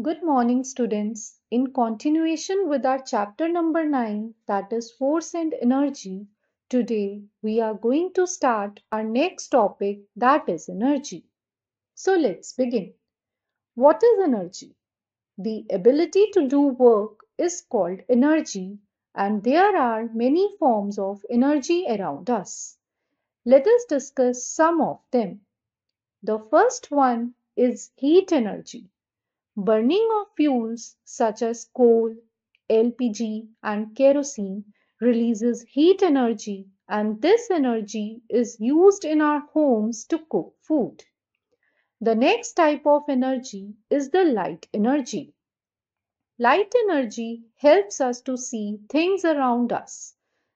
Good morning, students. In continuation with our chapter number 9, that is force and energy, today we are going to start our next topic, that is energy. So let's begin. What is energy? The ability to do work is called energy, and there are many forms of energy around us. Let us discuss some of them. The first one is heat energy. Burning of fuels such as coal, LPG, and kerosene releases heat energy, and this energy is used in our homes to cook food. The next type of energy is the light energy. Light energy helps us to see things around us.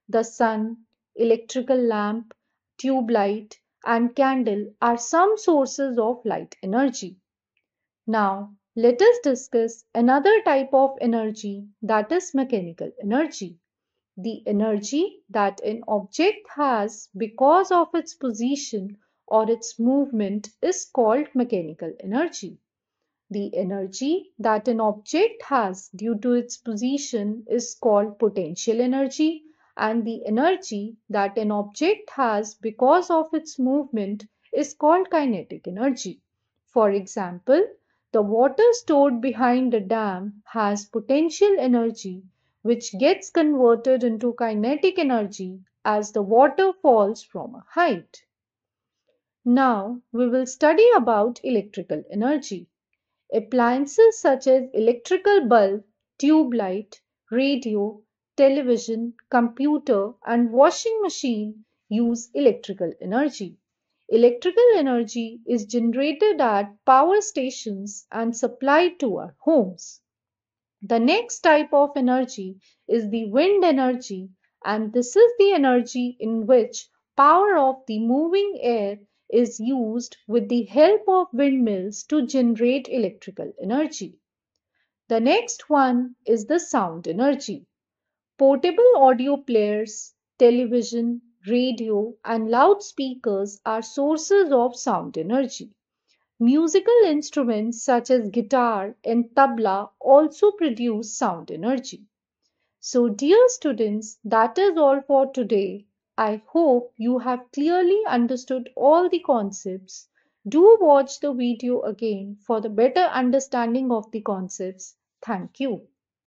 The sun, electrical lamp, tube light, and candle are some sources of light energy. Now, let us discuss another type of energy that is mechanical energy. The energy that an object has because of its position or its movement is called mechanical energy. The energy that an object has due to its position is called potential energy and the energy that an object has because of its movement is called kinetic energy. For example, the water stored behind the dam has potential energy which gets converted into kinetic energy as the water falls from a height. Now we will study about electrical energy. Appliances such as electrical bulb, tube light, radio, television, computer and washing machine use electrical energy. Electrical energy is generated at power stations and supplied to our homes. The next type of energy is the wind energy and this is the energy in which power of the moving air is used with the help of windmills to generate electrical energy. The next one is the sound energy. Portable audio players, television, radio, and loudspeakers are sources of sound energy. Musical instruments such as guitar and tabla also produce sound energy. So, dear students, that is all for today. I hope you have clearly understood all the concepts. Do watch the video again for the better understanding of the concepts. Thank you.